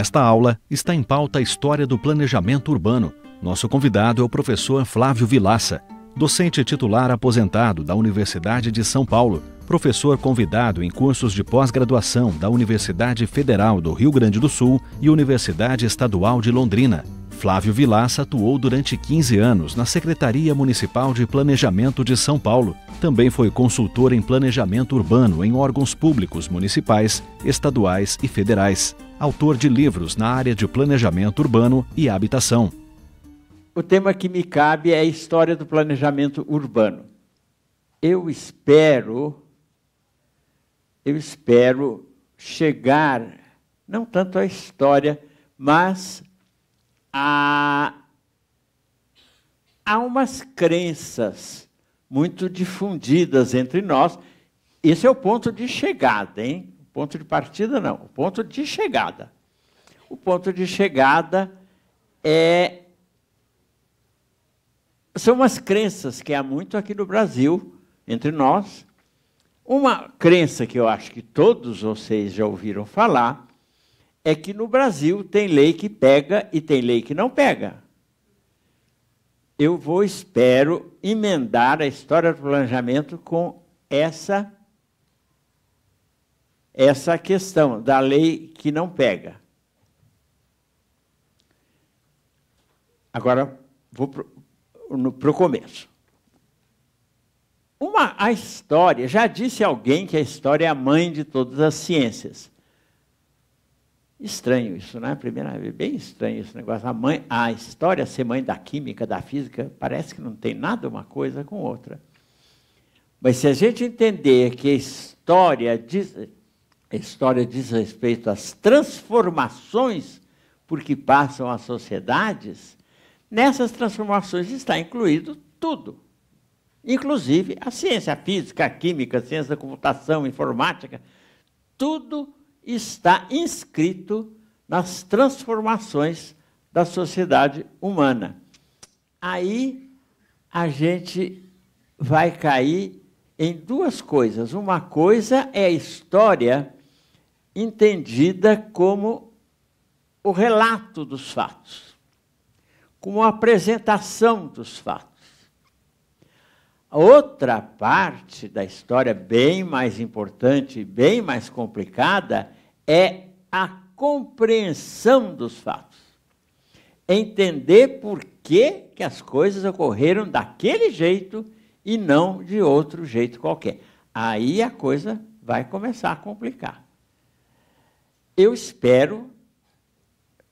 Nesta aula está em pauta a história do planejamento urbano. Nosso convidado é o professor Flávio Vilaça, docente titular aposentado da Universidade de São Paulo, professor convidado em cursos de pós-graduação da Universidade Federal do Rio Grande do Sul e Universidade Estadual de Londrina. Flávio Vilaça atuou durante 15 anos na Secretaria Municipal de Planejamento de São Paulo. Também foi consultor em planejamento urbano em órgãos públicos municipais, estaduais e federais. Autor de livros na área de planejamento urbano e habitação. O tema que me cabe é a história do planejamento urbano. Eu espero, eu espero chegar não tanto à história, mas há, há umas crenças muito difundidas entre nós. Esse é o ponto de chegada, hein? O ponto de partida não, o ponto de chegada. O ponto de chegada é são umas crenças que há muito aqui no Brasil entre nós. Uma crença que eu acho que todos vocês já ouviram falar é que no Brasil tem lei que pega e tem lei que não pega. Eu vou, espero, emendar a história do planejamento com essa essa questão da lei que não pega. Agora vou para o começo. Uma, a história, já disse alguém que a história é a mãe de todas as ciências. Estranho isso, né? Primeira vez, bem estranho esse negócio. A, mãe, a história ser mãe da química, da física, parece que não tem nada uma coisa com outra. Mas se a gente entender que a história diz, a história diz respeito às transformações por que passam as sociedades, nessas transformações está incluído tudo. Inclusive a ciência, a física, a química, a ciência da computação, a informática, tudo está inscrito nas transformações da sociedade humana. Aí a gente vai cair em duas coisas. Uma coisa é a história entendida como o relato dos fatos, como a apresentação dos fatos. A outra parte da história, bem mais importante, bem mais complicada, é a compreensão dos fatos. Entender por que, que as coisas ocorreram daquele jeito e não de outro jeito qualquer. Aí a coisa vai começar a complicar. Eu espero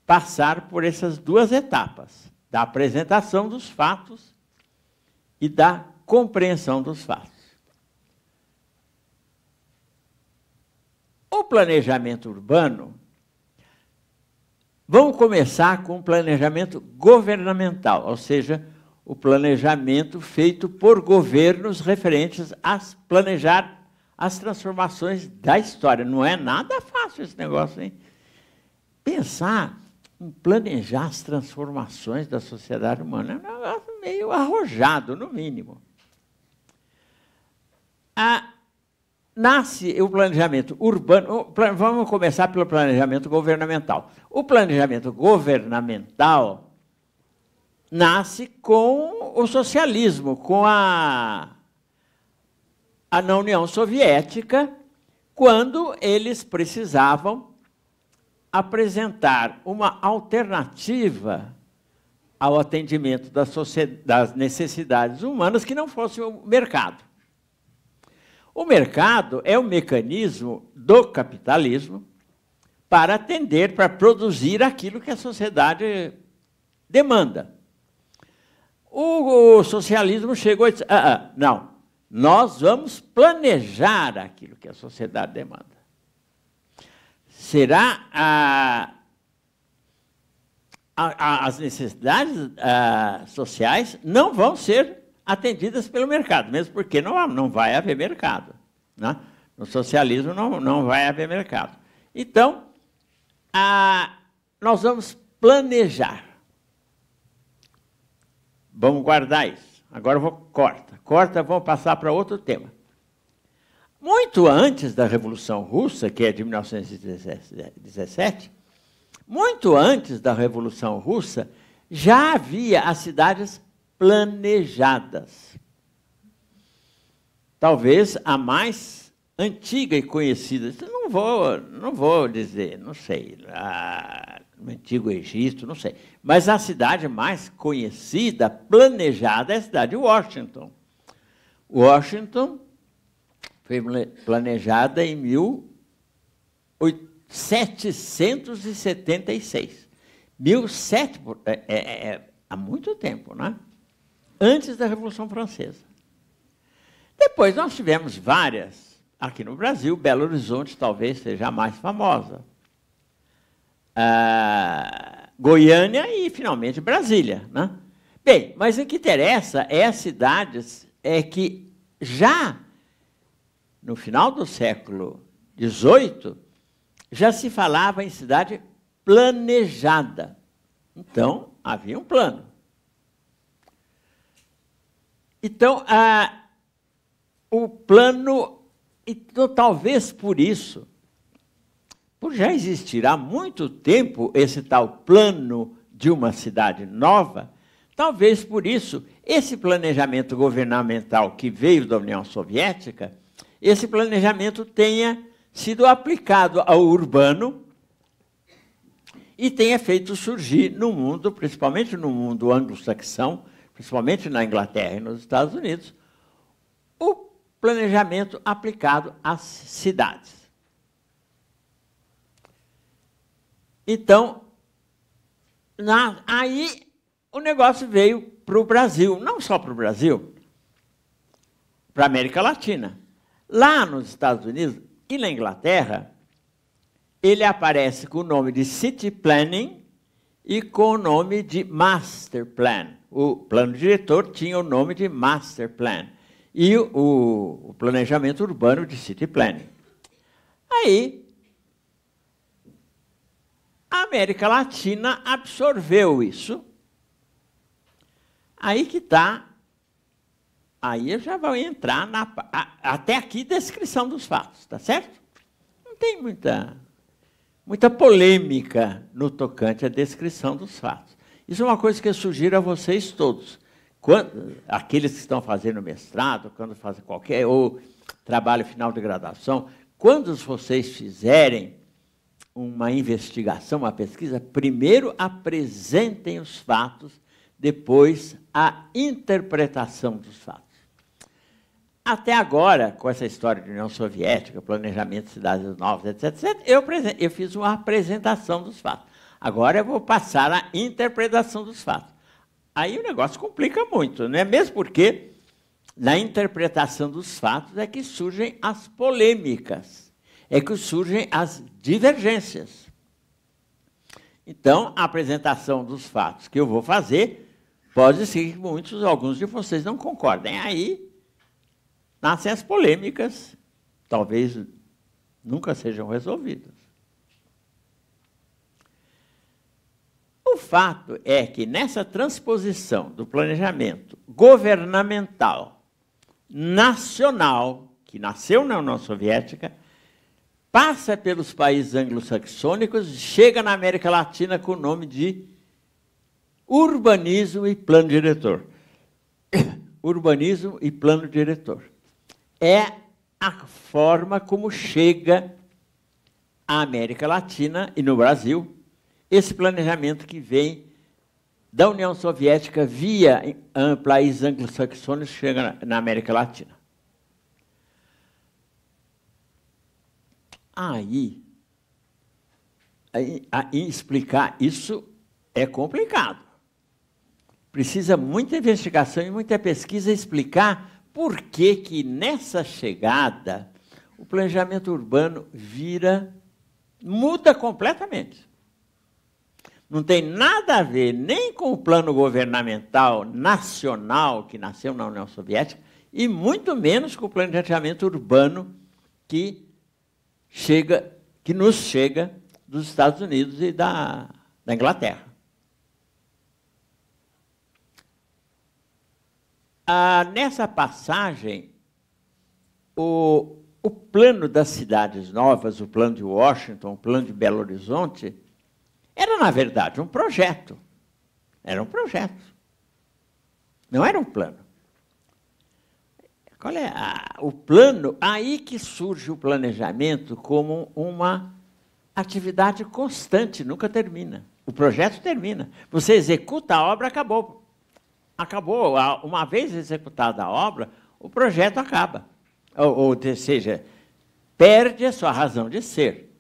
passar por essas duas etapas, da apresentação dos fatos e da compreensão dos fatos. O planejamento urbano, vamos começar com o planejamento governamental, ou seja, o planejamento feito por governos referentes a planejar as transformações da história. Não é nada fácil esse negócio, hein? Pensar em planejar as transformações da sociedade humana é um negócio meio arrojado, no mínimo. A nasce o planejamento urbano. Vamos começar pelo planejamento governamental. O planejamento governamental nasce com o socialismo, com a, a na União Soviética, quando eles precisavam apresentar uma alternativa ao atendimento das, das necessidades humanas que não fosse o mercado. O mercado é o mecanismo do capitalismo para atender, para produzir aquilo que a sociedade demanda. O, o socialismo chegou a dizer: ah, ah, não, nós vamos planejar aquilo que a sociedade demanda. Será a, as necessidades ah, sociais não vão ser atendidas pelo mercado, mesmo porque não, não vai haver mercado. Né? No socialismo não, não vai haver mercado. Então, a, nós vamos planejar. Vamos guardar isso. Agora eu vou corta. Corta, vamos passar para outro tema. Muito antes da Revolução Russa, que é de 1917, muito antes da Revolução Russa, já havia as cidades planejadas. Talvez a mais antiga e conhecida. Não vou, não vou dizer, não sei, lá no antigo Egito, não sei. Mas a cidade mais conhecida, planejada, é a cidade de Washington. Washington foi planejada em 1776. 1700, é, é, é, há muito tempo, é? antes da Revolução Francesa. Depois nós tivemos várias aqui no Brasil, Belo Horizonte talvez seja a mais famosa. Ah, Goiânia e, finalmente, Brasília. Né? Bem, mas o que interessa é as cidades é que já no final do século XVIII já se falava em cidade planejada. Então, havia um plano. Então, o plano, então, talvez por isso, por já existir há muito tempo esse tal plano de uma cidade nova, talvez por isso esse planejamento governamental que veio da União Soviética, esse planejamento tenha sido aplicado ao urbano e tenha feito surgir no mundo, principalmente no mundo anglo-saxão, principalmente na Inglaterra e nos Estados Unidos, o planejamento aplicado às cidades. Então, na, aí o negócio veio para o Brasil, não só para o Brasil, para a América Latina. Lá nos Estados Unidos e na Inglaterra, ele aparece com o nome de City Planning e com o nome de Master Plan o plano diretor tinha o nome de Master Plan e o, o planejamento urbano de City Planning. Aí, a América Latina absorveu isso. Aí que está. Aí eu já vou entrar na. A, até aqui, descrição dos fatos, tá certo? Não tem muita, muita polêmica no tocante à descrição dos fatos. Isso é uma coisa que eu sugiro a vocês todos. Quando, aqueles que estão fazendo mestrado, quando fazem qualquer, ou trabalho final de graduação, quando vocês fizerem uma investigação, uma pesquisa, primeiro apresentem os fatos, depois a interpretação dos fatos. Até agora, com essa história de União Soviética, planejamento de cidades novas, etc., etc., eu, eu fiz uma apresentação dos fatos. Agora eu vou passar a interpretação dos fatos. Aí o negócio complica muito, né? Mesmo porque na interpretação dos fatos é que surgem as polêmicas, é que surgem as divergências. Então, a apresentação dos fatos que eu vou fazer pode ser que muitos, alguns de vocês não concordem. Aí nascem as polêmicas, talvez nunca sejam resolvidas. fato é que nessa transposição do planejamento governamental nacional, que nasceu na União Soviética, passa pelos países anglo-saxônicos, chega na América Latina com o nome de urbanismo e plano diretor. urbanismo e plano diretor. É a forma como chega à América Latina e no Brasil esse planejamento que vem da União Soviética via países anglo saxônios chega na, América Latina. Aí, aí, aí explicar isso é complicado. Precisa muita investigação e muita pesquisa explicar por que, que nessa chegada o planejamento urbano vira, muda completamente não tem nada a ver nem com o plano governamental nacional que nasceu na União Soviética e muito menos com o planejamento urbano que chega, que nos chega dos Estados Unidos e da, da Inglaterra. Ah, nessa passagem, o, o plano das cidades novas, o plano de Washington, o plano de Belo Horizonte, era, na verdade, um projeto. Era um projeto. Não era um plano. Qual é a, o plano? Aí que surge o planejamento como uma atividade constante, nunca termina. O projeto termina. Você executa a obra, acabou. Acabou. Uma vez executada a obra, o projeto acaba. Ou, ou seja, perde a sua razão de ser.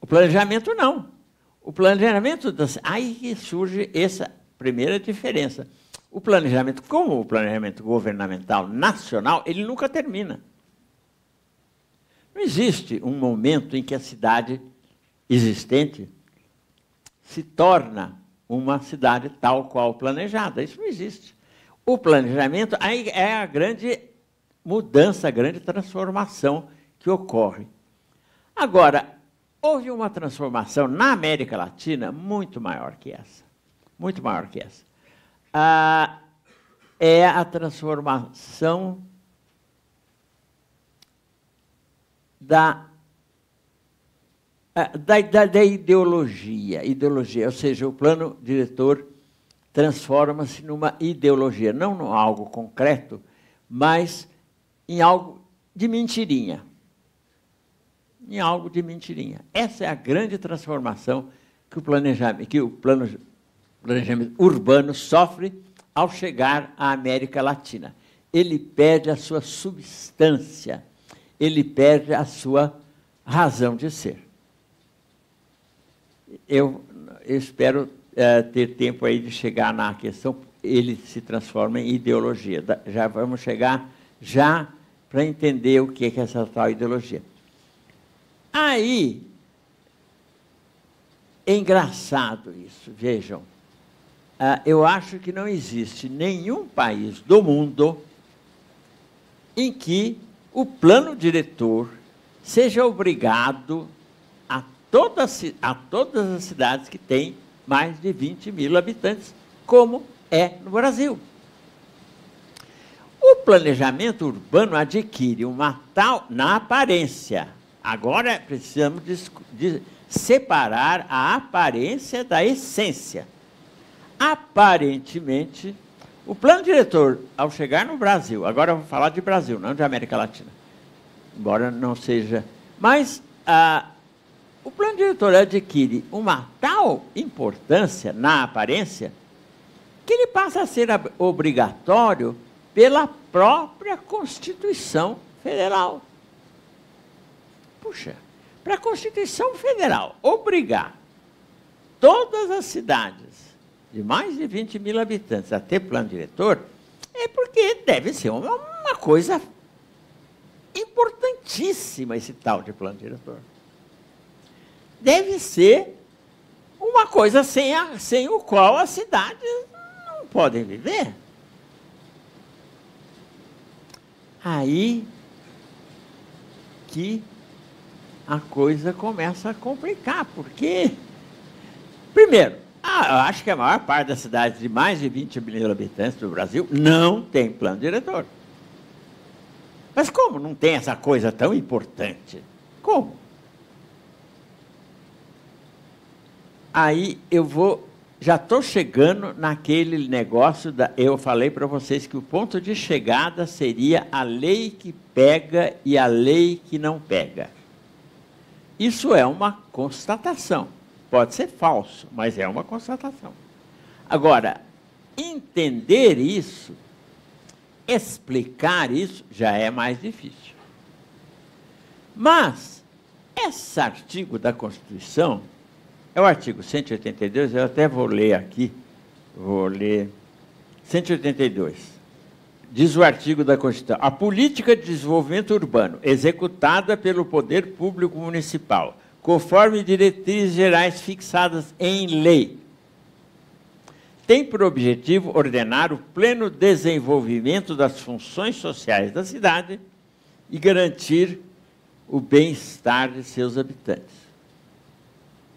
O planejamento não. O planejamento das... Aí surge essa primeira diferença. O planejamento, como o planejamento governamental nacional, ele nunca termina. Não existe um momento em que a cidade existente se torna uma cidade tal qual planejada. Isso não existe. O planejamento aí é a grande mudança, a grande transformação que ocorre. Agora, Houve uma transformação na América Latina muito maior que essa. Muito maior que essa. Ah, é a transformação da, ah, da, da, da ideologia. Ideologia, ou seja, o plano diretor transforma-se numa ideologia, não em algo concreto, mas em algo de mentirinha em algo de mentirinha. Essa é a grande transformação que o planejamento, que o plano, planejamento urbano sofre ao chegar à América Latina. Ele perde a sua substância, ele perde a sua razão de ser. Eu, eu espero é, ter tempo aí de chegar na questão, ele se transforma em ideologia. Já vamos chegar já para entender o é que é essa tal ideologia. Aí, é engraçado isso, vejam. Ah, eu acho que não existe nenhum país do mundo em que o plano diretor seja obrigado a, toda, a todas as cidades que têm mais de 20 mil habitantes, como é no Brasil. O planejamento urbano adquire uma tal, na aparência, Agora precisamos de separar a aparência da essência. Aparentemente, o plano diretor, ao chegar no Brasil, agora vou falar de Brasil, não de América Latina, embora não seja. Mas ah, o plano diretor adquire uma tal importância na aparência que ele passa a ser obrigatório pela própria Constituição Federal. Puxa, para a Constituição Federal obrigar todas as cidades de mais de 20 mil habitantes a ter plano diretor, é porque deve ser uma, uma coisa importantíssima esse tal de plano diretor. Deve ser uma coisa sem, a, sem o qual as cidades não podem viver. Aí que a coisa começa a complicar, porque, primeiro, eu acho que a maior parte das cidades de mais de 20 mil habitantes do Brasil não tem plano diretor. Mas como não tem essa coisa tão importante? Como? Aí eu vou, já estou chegando naquele negócio da. Eu falei para vocês que o ponto de chegada seria a lei que pega e a lei que não pega. Isso é uma constatação. Pode ser falso, mas é uma constatação. Agora, entender isso, explicar isso, já é mais difícil. Mas, esse artigo da Constituição, é o artigo 182, eu até vou ler aqui, vou ler 182 diz o artigo da Constituição, a política de desenvolvimento urbano executada pelo poder público municipal, conforme diretrizes gerais fixadas em lei, tem por objetivo ordenar o pleno desenvolvimento das funções sociais da cidade e garantir o bem-estar de seus habitantes.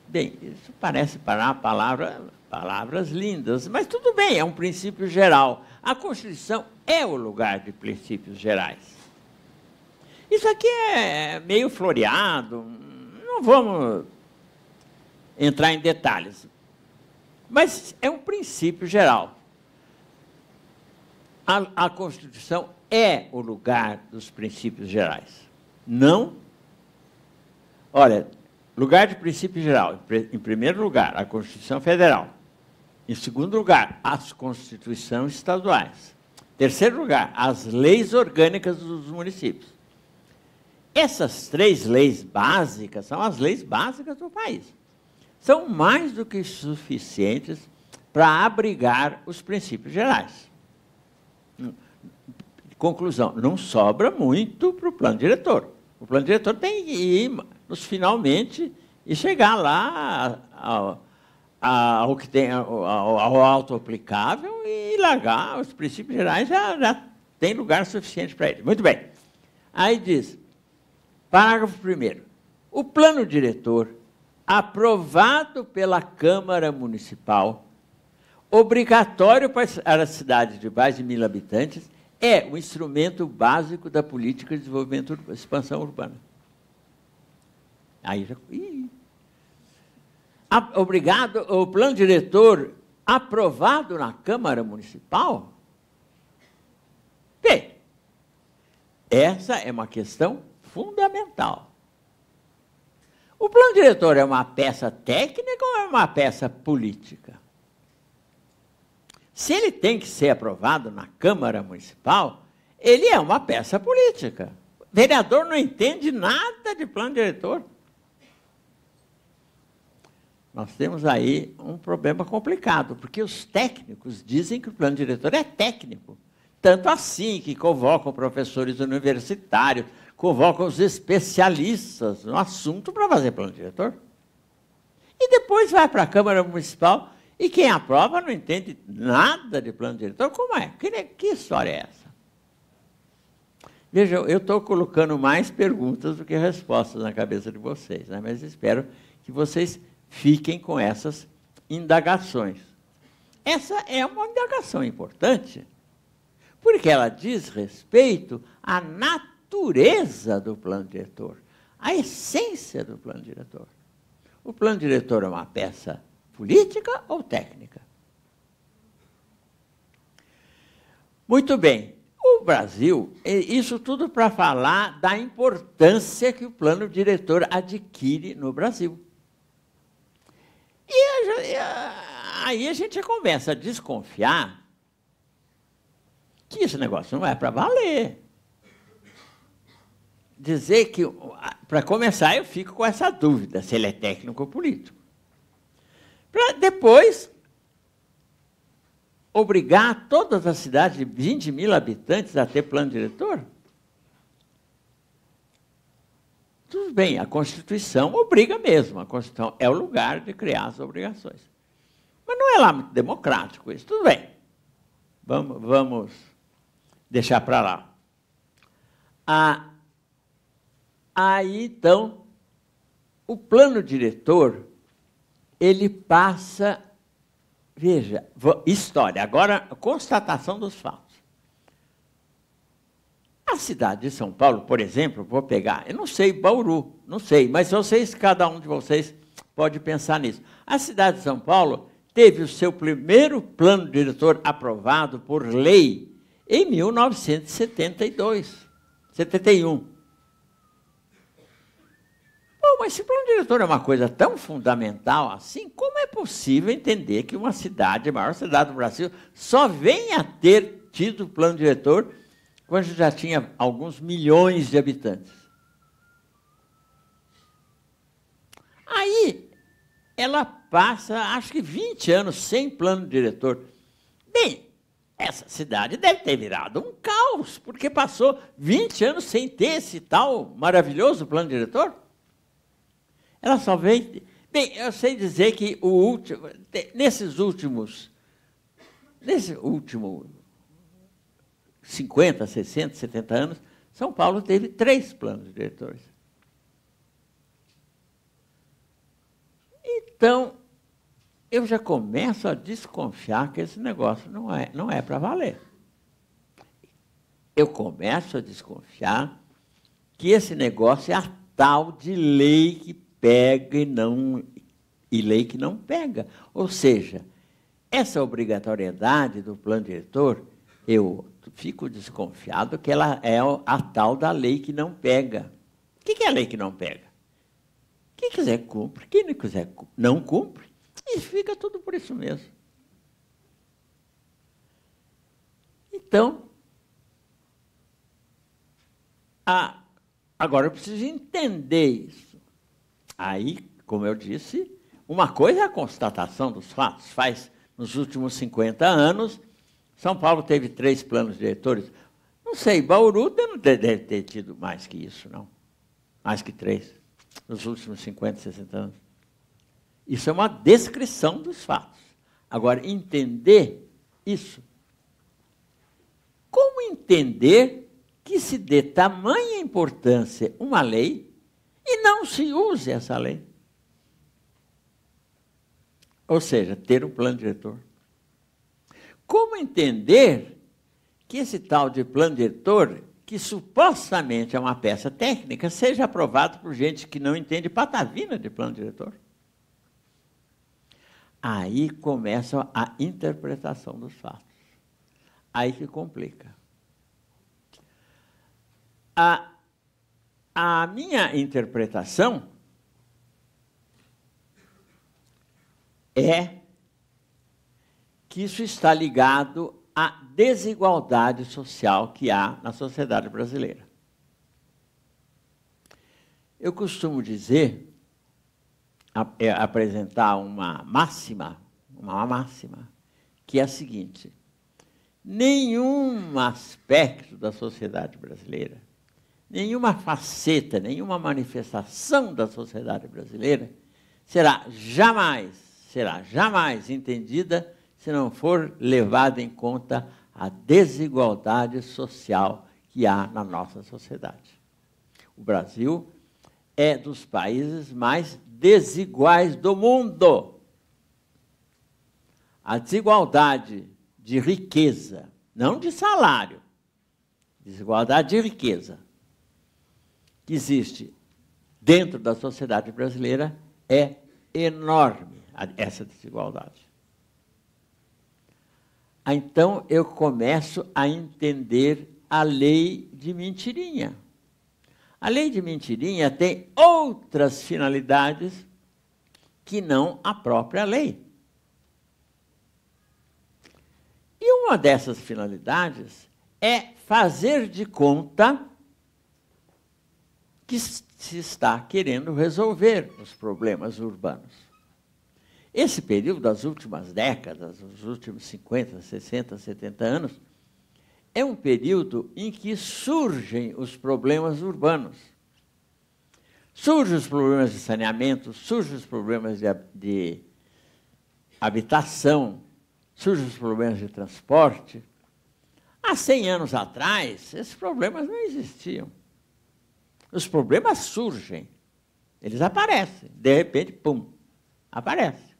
Bem, isso parece parar a palavra Palavras lindas, mas tudo bem, é um princípio geral. A Constituição é o lugar de princípios gerais. Isso aqui é meio floreado, não vamos entrar em detalhes, mas é um princípio geral. A, a Constituição é o lugar dos princípios gerais. Não. Olha, lugar de princípio geral, em primeiro lugar, a Constituição Federal. Em segundo lugar, as constituições estaduais. Terceiro lugar, as leis orgânicas dos municípios. Essas três leis básicas são as leis básicas do país. São mais do que suficientes para abrigar os princípios gerais. Conclusão, não sobra muito para o plano diretor. O plano diretor tem que ir nos finalmente e chegar lá ao ao, que tem, ao, ao auto-aplicável e largar os princípios gerais, já, já tem lugar suficiente para ele. Muito bem. Aí diz, parágrafo primeiro, o plano diretor aprovado pela Câmara Municipal, obrigatório para as cidades de mais de mil habitantes, é um instrumento básico da política de desenvolvimento e expansão urbana. Aí já... Ih, obrigado, o plano diretor aprovado na Câmara Municipal? Bem, essa é uma questão fundamental. O plano diretor é uma peça técnica ou é uma peça política? Se ele tem que ser aprovado na Câmara Municipal, ele é uma peça política. O vereador não entende nada de plano diretor. Nós temos aí um problema complicado, porque os técnicos dizem que o plano diretor é técnico. Tanto assim que convocam professores universitários, convocam os especialistas no assunto para fazer plano diretor. E depois vai para a Câmara Municipal e quem aprova não entende nada de plano diretor. Como é? Que, que história é essa? Veja, eu estou colocando mais perguntas do que respostas na cabeça de vocês, né? mas espero que vocês fiquem com essas indagações. Essa é uma indagação importante, porque ela diz respeito à natureza do plano diretor, à essência do plano diretor. O plano diretor é uma peça política ou técnica? Muito bem. O Brasil, isso tudo para falar da importância que o plano diretor adquire no Brasil. E aí a gente começa a desconfiar que esse negócio não é para valer. Dizer que, para começar, eu fico com essa dúvida se ele é técnico ou político. Para depois obrigar todas as cidades de 20 mil habitantes a ter plano diretor? Tudo bem, a Constituição obriga mesmo. A Constituição é o lugar de criar as obrigações. Mas não é lá muito democrático isso. Tudo bem. Vamos, vamos deixar para lá. Ah, aí, então, o plano diretor, ele passa, veja, história, agora constatação dos fatos. A cidade de São Paulo, por exemplo, vou pegar, eu não sei Bauru, não sei, mas vocês, cada um de vocês pode pensar nisso. A cidade de São Paulo teve o seu primeiro plano diretor aprovado por lei em 1972, 71. Bom, mas se plano diretor é uma coisa tão fundamental assim, como é possível entender que uma cidade, a maior cidade do Brasil, só venha a ter tido plano diretor quando já tinha alguns milhões de habitantes. Aí ela passa, acho que 20 anos sem plano diretor. Bem, essa cidade deve ter virado um caos, porque passou 20 anos sem ter esse tal maravilhoso plano diretor. Ela só vem. Bem, eu sei dizer que o último, nesses últimos, nesse último 50, 60, 70 anos, São Paulo teve três planos diretores. Então, eu já começo a desconfiar que esse negócio não é, não é para valer. Eu começo a desconfiar que esse negócio é a tal de lei que pega e não e lei que não pega. Ou seja, essa obrigatoriedade do plano diretor, eu fico desconfiado que ela é a tal da lei que não pega. O que é a lei que não pega? Quem quiser cumpre, quem não quiser não cumpre, e fica tudo por isso mesmo. Então, a, agora eu preciso entender isso. Aí, como eu disse, uma coisa é a constatação dos fatos. Faz nos últimos 50 anos são Paulo teve três planos diretores. Não sei, Bauru deve ter tido mais que isso, não. Mais que três, nos últimos 50, 60 anos. Isso é uma descrição dos fatos. Agora, entender isso. Como entender que se dê tamanha importância uma lei e não se use essa lei? Ou seja, ter um plano diretor. Como entender que esse tal de plano diretor, que supostamente é uma peça técnica, seja aprovado por gente que não entende patavina de plano diretor? Aí começa a interpretação dos fatos. Aí que complica. A, a minha interpretação é que isso está ligado à desigualdade social que há na sociedade brasileira. Eu costumo dizer, é, apresentar uma máxima, uma máxima, que é a seguinte: nenhum aspecto da sociedade brasileira, nenhuma faceta, nenhuma manifestação da sociedade brasileira será jamais, será jamais entendida se não for levada em conta a desigualdade social que há na nossa sociedade. O Brasil é dos países mais desiguais do mundo. A desigualdade de riqueza, não de salário, desigualdade de riqueza, que existe dentro da sociedade brasileira é enorme essa desigualdade. Ah, então eu começo a entender a lei de mentirinha. A lei de mentirinha tem outras finalidades que não a própria lei. E uma dessas finalidades é fazer de conta que se está querendo resolver os problemas urbanos. Esse período das últimas décadas, os últimos 50, 60, 70 anos, é um período em que surgem os problemas urbanos. Surgem os problemas de saneamento, surgem os problemas de, de habitação, surgem os problemas de transporte. Há 100 anos atrás, esses problemas não existiam. Os problemas surgem, eles aparecem, de repente, pum, aparece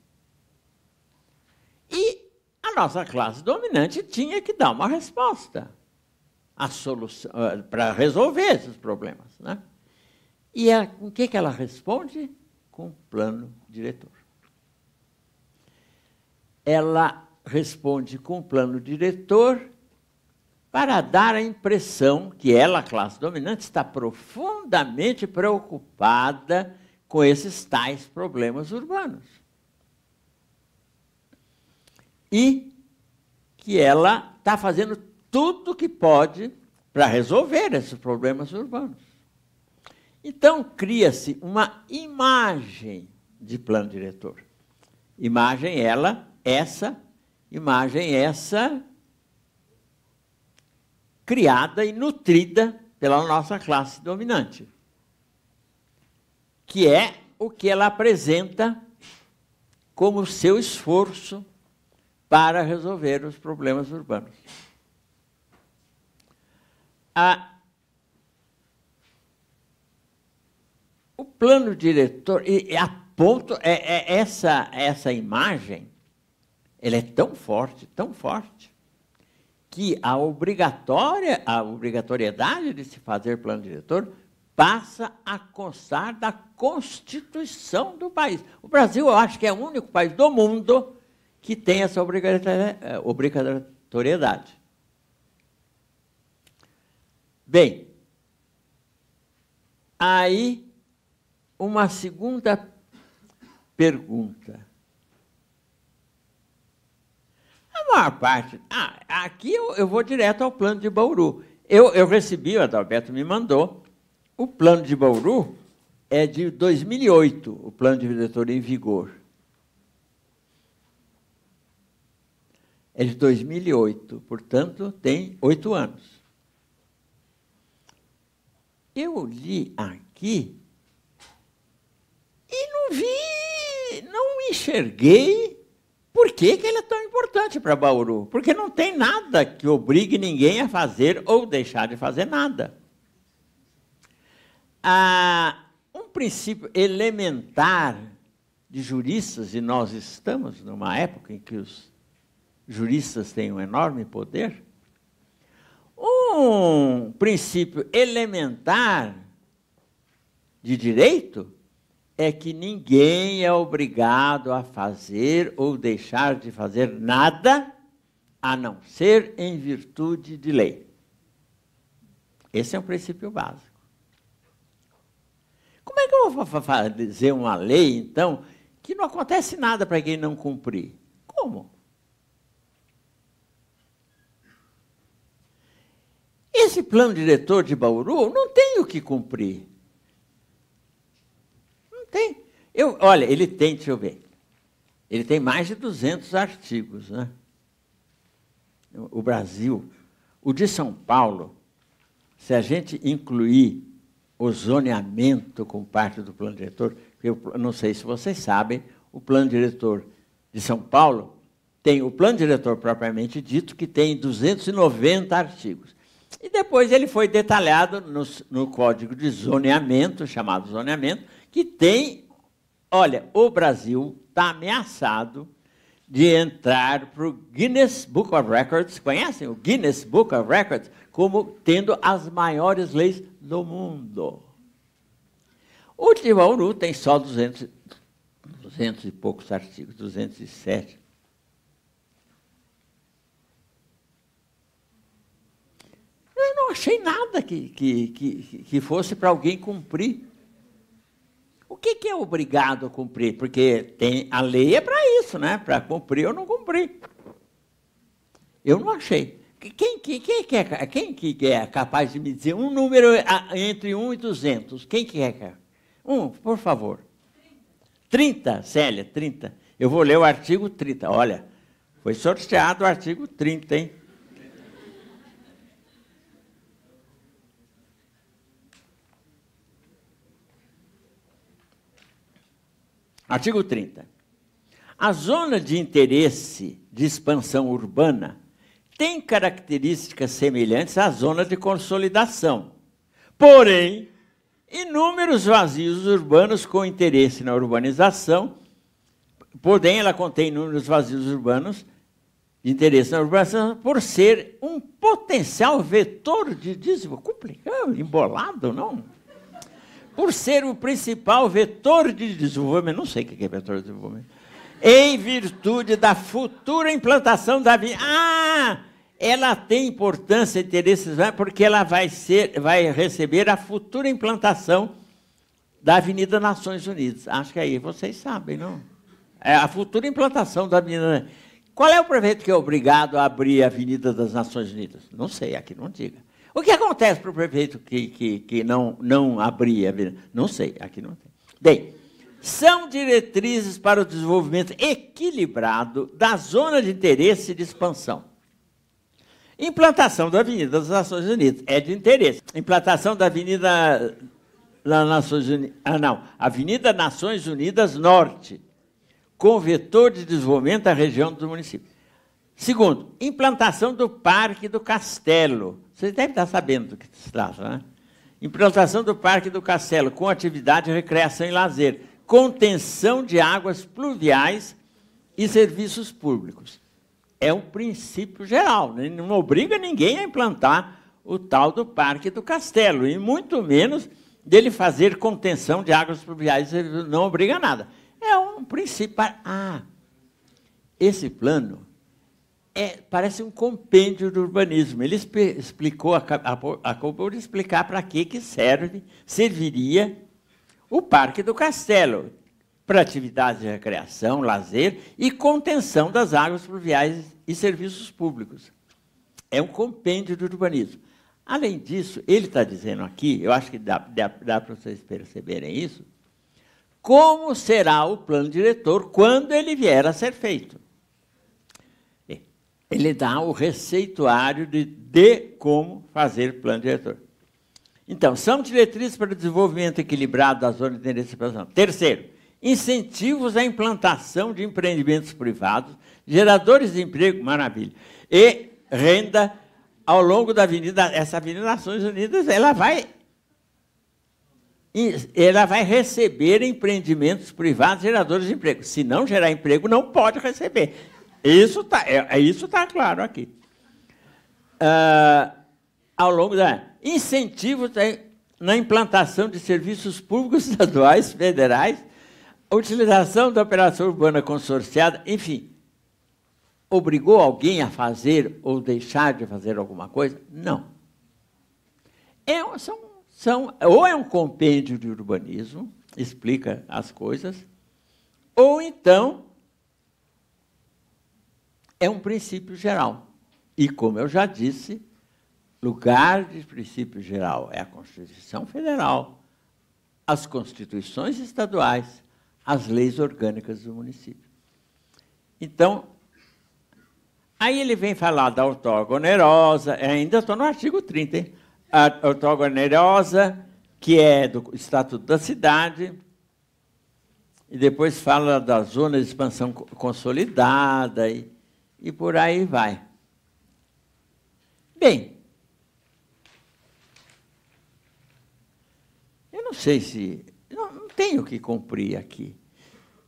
a nossa classe dominante tinha que dar uma resposta eh, para resolver esses problemas. Né? E com o que, que ela responde? Com plano diretor. Ela responde com plano diretor para dar a impressão que ela, classe dominante, está profundamente preocupada com esses tais problemas urbanos e que ela está fazendo tudo o que pode para resolver esses problemas urbanos. Então, cria-se uma imagem de plano diretor. Imagem ela, essa, imagem essa criada e nutrida pela nossa classe dominante, que é o que ela apresenta como seu esforço para resolver os problemas urbanos. A O plano diretor, e, a ponto, é, é, essa, essa imagem, ela é tão forte, tão forte, que a, obrigatória, a obrigatoriedade de se fazer plano diretor passa a constar da Constituição do país. O Brasil, eu acho que é o único país do mundo que tem essa eh, obrigatoriedade. Bem, aí uma segunda pergunta. A maior parte. Ah, aqui eu, eu, vou direto ao plano de Bauru. Eu, eu recebi, o Adalberto me mandou, o plano de Bauru é de 2008, o plano de diretoria em vigor. é de 2008, portanto, tem oito anos. Eu li aqui e não vi, não enxerguei por que, que ele é tão importante para Bauru. Porque não tem nada que obrigue ninguém a fazer ou deixar de fazer nada. Ah, um princípio elementar de juristas, e nós estamos numa época em que os juristas têm um enorme poder, um princípio elementar de direito é que ninguém é obrigado a fazer ou deixar de fazer nada a não ser em virtude de lei. Esse é um princípio básico. Como é que eu vou fazer uma lei, então, que não acontece nada para quem não cumprir? Como? Esse plano diretor de Bauru não tem o que cumprir. Não tem. Eu, olha, ele tem, deixa eu ver, ele tem mais de 200 artigos. Né? O Brasil, o de São Paulo, se a gente incluir o zoneamento como parte do plano diretor, eu não sei se vocês sabem, o plano diretor de São Paulo tem o plano diretor propriamente dito, que tem 290 artigos. E depois ele foi detalhado no, no código de zoneamento, chamado zoneamento, que tem, olha, o Brasil está ameaçado de entrar para o Guinness Book of Records, conhecem o Guinness Book of Records, como tendo as maiores leis do mundo. O Tibauru tem só 200, 200 e poucos artigos, 207. Eu não achei nada que, que, que, que fosse para alguém cumprir. O que, que é obrigado a cumprir? Porque tem, a lei é para isso, né? Para cumprir ou não cumprir. Eu não achei. Quem, quem, quem, que é, quem que é capaz de me dizer um número ah, entre 1 e 200? Quem que é? Um, por favor. 30, Célia, 30. Eu vou ler o artigo 30. Olha, foi sorteado o artigo 30, hein? Artigo 30. A zona de interesse de expansão urbana tem características semelhantes à zona de consolidação. Porém, inúmeros vazios urbanos com interesse na urbanização, porém ela contém inúmeros vazios urbanos de interesse na urbanização por ser um potencial vetor de desenvolvimento. Complicado, embolado, não? por ser o principal vetor de desenvolvimento, não sei o que é vetor de desenvolvimento, em virtude da futura implantação da vida. Ah! Ela tem importância e interesses, é? porque ela vai, ser, vai receber a futura implantação da Avenida Nações Unidas. Acho que aí vocês sabem, não? É a futura implantação da Avenida. Qual é o prefeito que é obrigado a abrir a Avenida das Nações Unidas? Não sei, aqui não diga. O que acontece para o prefeito que, que, que não, não abria a avenida? Não sei, aqui não tem. Bem, são diretrizes para o desenvolvimento equilibrado da zona de interesse de expansão. Implantação da Avenida das Nações Unidas é de interesse. Implantação da Avenida das Nações Unidas, ah não, Avenida Nações Unidas Norte, com vetor de desenvolvimento da região do município. Segundo, implantação do Parque do Castelo. Vocês devem estar sabendo do que se trata, né? Implantação do Parque do Castelo com atividade, recreação e lazer, contenção de águas pluviais e serviços públicos. É um princípio geral, né? não obriga ninguém a implantar o tal do Parque do Castelo, e muito menos dele fazer contenção de águas pluviais, não obriga nada. É um princípio. Ah, esse plano é, parece um compêndio do urbanismo. Ele explicou, acabou de explicar para que, que serve, serviria o Parque do Castelo, para atividades de recreação, lazer e contenção das águas fluviais e serviços públicos. É um compêndio do urbanismo. Além disso, ele está dizendo aqui, eu acho que dá, dá, dá para vocês perceberem isso, como será o plano diretor quando ele vier a ser feito ele dá o receituário de, de como fazer plano diretor. Então, são diretrizes para o desenvolvimento equilibrado da zona de interesse de Terceiro, incentivos à implantação de empreendimentos privados, geradores de emprego, maravilha, e renda ao longo da avenida, essa Avenida Nações Unidas, ela vai ela vai receber empreendimentos privados geradores de emprego. Se não gerar emprego, não pode receber. Isso está é, é, isso tá claro aqui. Ah, ao longo da. Incentivos né, na implantação de serviços públicos estaduais, federais, a utilização da operação urbana consorciada, enfim. Obrigou alguém a fazer ou deixar de fazer alguma coisa? Não. É, são, são, ou é um compêndio de urbanismo, explica as coisas, ou então é um princípio geral. E, como eu já disse, lugar de princípio geral é a Constituição Federal, as constituições estaduais, as leis orgânicas do município. Então, aí ele vem falar da outorga onerosa, é, ainda estou no artigo 30, hein? a outorga onerosa, que é do Estatuto da Cidade, e depois fala da zona de expansão consolidada, e e por aí vai. Bem, eu não sei se. Não, não tenho o que cumprir aqui.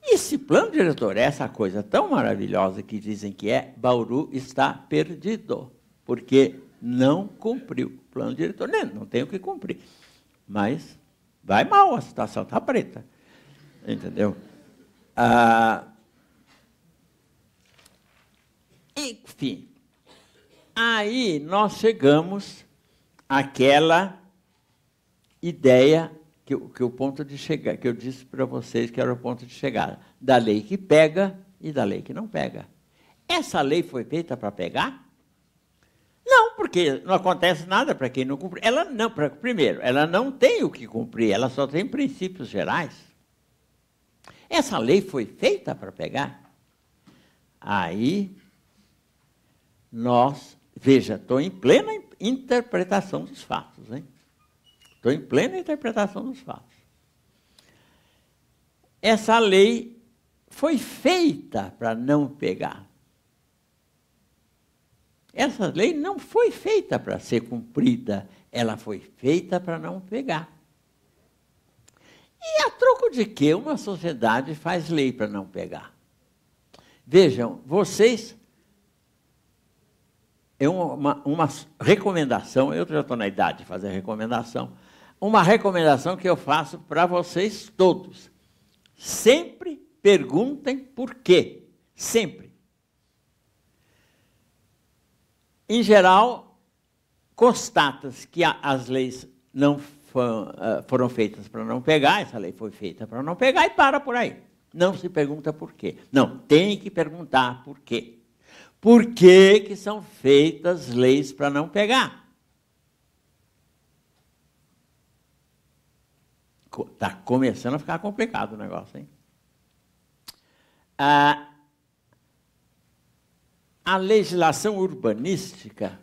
Esse plano diretor, essa coisa tão maravilhosa que dizem que é, Bauru está perdido, porque não cumpriu o plano diretor. Não, né, não tem o que cumprir. Mas vai mal, a situação está preta. Entendeu? Ah, enfim, aí nós chegamos àquela ideia que, que o ponto de chegar que eu disse para vocês que era o ponto de chegada, da lei que pega e da lei que não pega. Essa lei foi feita para pegar? Não, porque não acontece nada para quem não cumpre. Ela não, pra, primeiro, ela não tem o que cumprir, ela só tem princípios gerais. Essa lei foi feita para pegar? Aí nós, veja, estou em plena interpretação dos fatos, hein? Estou em plena interpretação dos fatos. Essa lei foi feita para não pegar. Essa lei não foi feita para ser cumprida, ela foi feita para não pegar. E a troco de que uma sociedade faz lei para não pegar? Vejam, vocês é uma, uma recomendação, eu já estou na idade de fazer recomendação, uma recomendação que eu faço para vocês todos. Sempre perguntem por quê. Sempre. Em geral, constata-se que as leis não eh, foram feitas para não pegar, essa lei foi feita para não pegar e para por aí. Não se pergunta por quê. Não, tem que perguntar por quê por que, que são feitas leis para não pegar? Está começando a ficar complicado o negócio, hein? Ah, a legislação urbanística,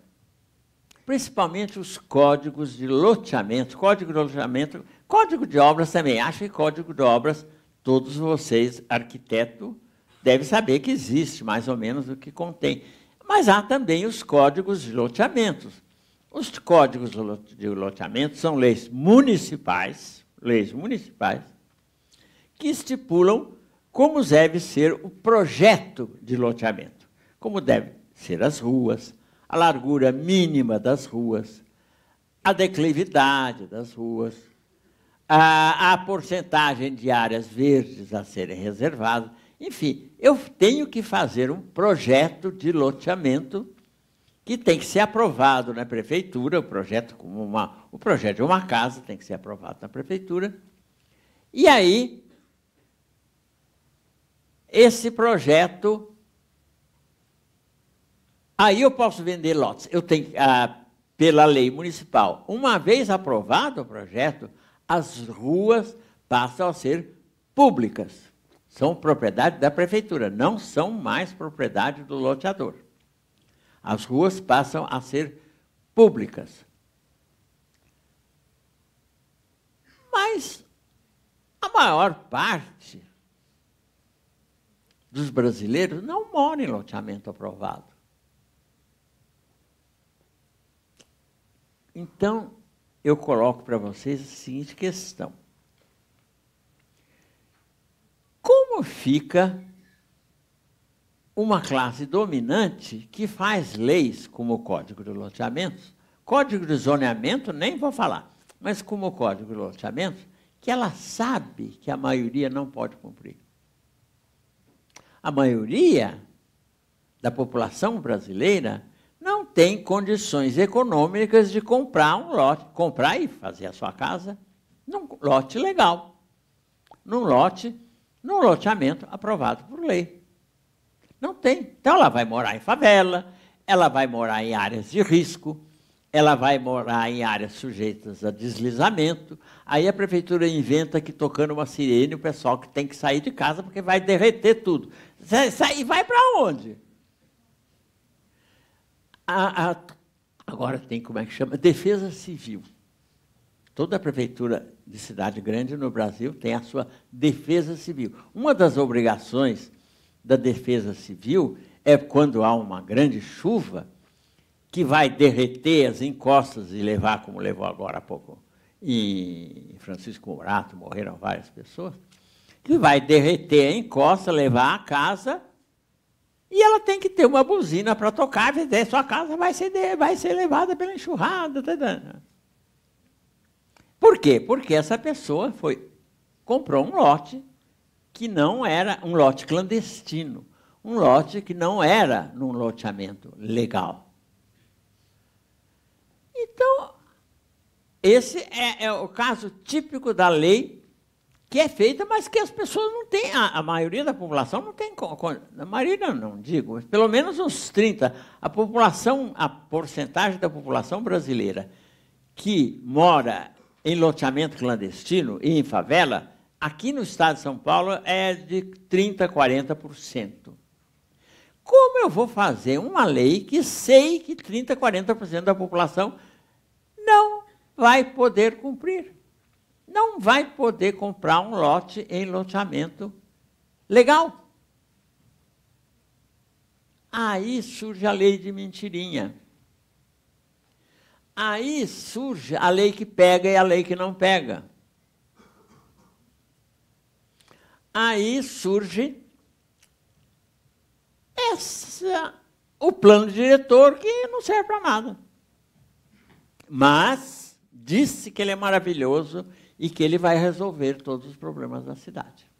principalmente os códigos de loteamento, código de loteamento, código de obras também, acho que código de obras, todos vocês, arquiteto, deve saber que existe mais ou menos o que contém. Mas há também os códigos de loteamentos. Os códigos de loteamento são leis municipais, leis municipais, que estipulam como deve ser o projeto de loteamento, como devem ser as ruas, a largura mínima das ruas, a declividade das ruas, a, a porcentagem de áreas verdes a serem reservadas. Enfim, eu tenho que fazer um projeto de loteamento que tem que ser aprovado na prefeitura, o projeto como uma, o projeto de uma casa tem que ser aprovado na prefeitura. E aí esse projeto aí eu posso vender lotes. Eu tenho ah, pela lei municipal, uma vez aprovado o projeto, as ruas passam a ser públicas são propriedade da prefeitura, não são mais propriedade do loteador. As ruas passam a ser públicas. Mas a maior parte dos brasileiros não mora em loteamento aprovado. Então, eu coloco para vocês a seguinte questão. como fica uma classe dominante que faz leis como o Código de Loteamentos, Código de Zoneamento nem vou falar, mas como o Código de Loteamentos, que ela sabe que a maioria não pode cumprir. A maioria da população brasileira não tem condições econômicas de comprar um lote, comprar e fazer a sua casa num lote legal, num lote num loteamento aprovado por lei. Não tem. Então ela vai morar em favela, ela vai morar em áreas de risco, ela vai morar em áreas sujeitas a deslizamento. Aí a prefeitura inventa que tocando uma sirene o pessoal que tem que sair de casa porque vai derreter tudo. E vai para onde? A, a, agora tem como é que chama? Defesa civil. Toda prefeitura de cidade grande no Brasil tem a sua defesa civil. Uma das obrigações da defesa civil é quando há uma grande chuva que vai derreter as encostas e levar, como levou agora há pouco em Francisco Morato, morreram várias pessoas, que vai derreter a encosta, levar a casa e ela tem que ter uma buzina para tocar, e sua casa vai ser, vai ser levada pela enxurrada. Tá, por quê? Porque essa pessoa foi comprou um lote que não era um lote clandestino, um lote que não era num loteamento legal. Então, esse é, é o caso típico da lei que é feita, mas que as pessoas não têm, a, a maioria da população não tem, a maioria não, digo, mas pelo menos uns 30, a população, a porcentagem da população brasileira que mora em loteamento clandestino e em favela, aqui no estado de São Paulo é de 30%, 40%. Como eu vou fazer uma lei que sei que 30%, 40% da população não vai poder cumprir? Não vai poder comprar um lote em loteamento legal. Aí surge a lei de mentirinha. Aí surge a lei que pega e a lei que não pega. Aí surge essa, o plano diretor que não serve para nada. Mas disse que ele é maravilhoso e que ele vai resolver todos os problemas da cidade.